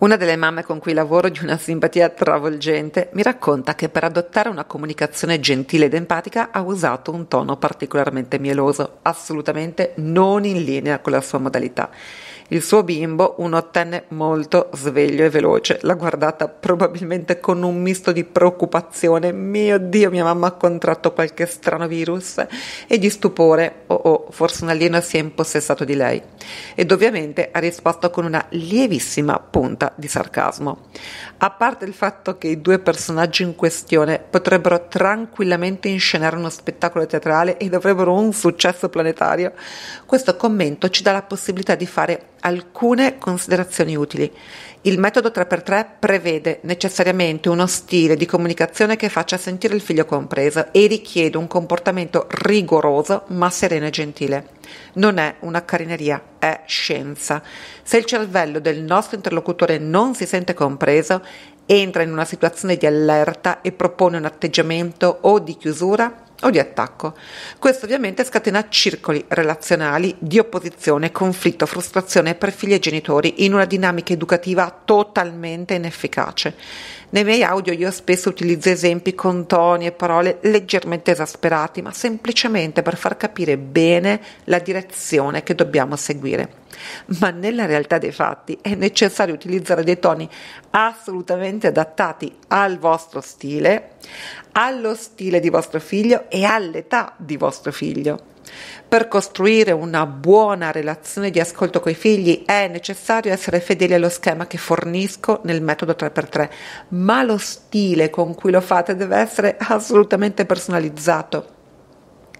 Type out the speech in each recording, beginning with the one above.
Una delle mamme con cui lavoro, di una simpatia travolgente, mi racconta che per adottare una comunicazione gentile ed empatica ha usato un tono particolarmente mieloso, assolutamente non in linea con la sua modalità. Il suo bimbo, un ottenne molto sveglio e veloce, l'ha guardata probabilmente con un misto di preoccupazione, mio Dio, mia mamma ha contratto qualche strano virus, e di stupore, oh oh, forse un alieno si è impossessato di lei. Ed ovviamente ha risposto con una lievissima punta di sarcasmo. A parte il fatto che i due personaggi in questione potrebbero tranquillamente inscenare uno spettacolo teatrale e dovrebbero un successo planetario, questo commento ci dà la possibilità di fare alcune considerazioni utili. Il metodo 3x3 prevede necessariamente uno stile di comunicazione che faccia sentire il figlio compreso e richiede un comportamento rigoroso ma sereno e gentile. Non è una carineria, è scienza. Se il cervello del nostro interlocutore non si sente compreso, entra in una situazione di allerta e propone un atteggiamento o di chiusura o di attacco. Questo ovviamente scatena circoli relazionali di opposizione, conflitto, frustrazione per figli e genitori in una dinamica educativa totalmente inefficace. Nei miei audio io spesso utilizzo esempi con toni e parole leggermente esasperati, ma semplicemente per far capire bene la direzione che dobbiamo seguire. Ma nella realtà dei fatti è necessario utilizzare dei toni assolutamente adattati al vostro stile, allo stile di vostro figlio e all'età di vostro figlio. Per costruire una buona relazione di ascolto coi figli è necessario essere fedeli allo schema che fornisco nel metodo 3x3, ma lo stile con cui lo fate deve essere assolutamente personalizzato.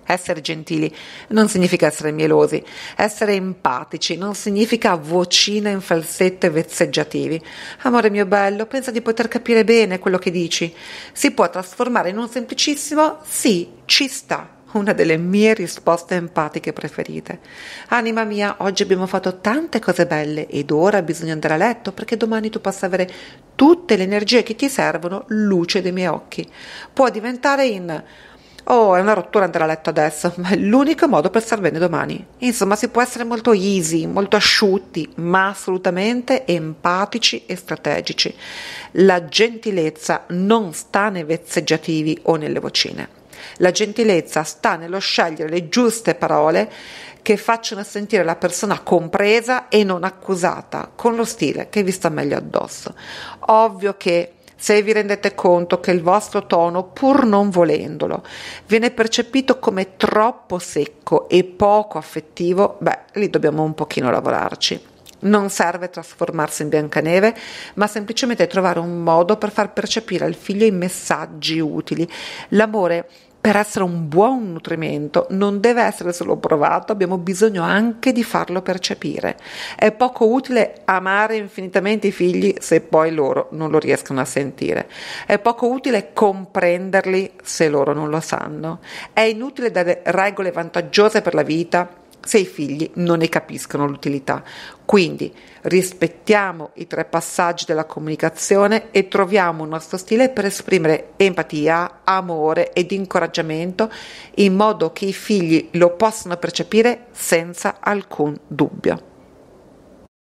Essere gentili non significa essere mielosi, essere empatici non significa vocina in falsetto e vezzeggiativi. Amore mio bello, pensa di poter capire bene quello che dici. Si può trasformare in un semplicissimo sì, ci sta una delle mie risposte empatiche preferite. Anima mia, oggi abbiamo fatto tante cose belle ed ora bisogna andare a letto perché domani tu possa avere tutte le energie che ti servono, luce dei miei occhi. Può diventare in Oh, è una rottura andare a letto adesso, ma è l'unico modo per star bene domani. Insomma, si può essere molto easy, molto asciutti, ma assolutamente empatici e strategici. La gentilezza non sta nei vezzeggiativi o nelle vocine. La gentilezza sta nello scegliere le giuste parole che facciano sentire la persona compresa e non accusata con lo stile che vi sta meglio addosso. Ovvio che se vi rendete conto che il vostro tono, pur non volendolo, viene percepito come troppo secco e poco affettivo, beh, lì dobbiamo un pochino lavorarci. Non serve trasformarsi in Biancaneve, ma semplicemente trovare un modo per far percepire al figlio i messaggi utili. L'amore per essere un buon nutrimento non deve essere solo provato, abbiamo bisogno anche di farlo percepire. È poco utile amare infinitamente i figli se poi loro non lo riescono a sentire. È poco utile comprenderli se loro non lo sanno. È inutile dare regole vantaggiose per la vita se i figli non ne capiscono l'utilità. Quindi rispettiamo i tre passaggi della comunicazione e troviamo un nostro stile per esprimere empatia, amore ed incoraggiamento in modo che i figli lo possano percepire senza alcun dubbio.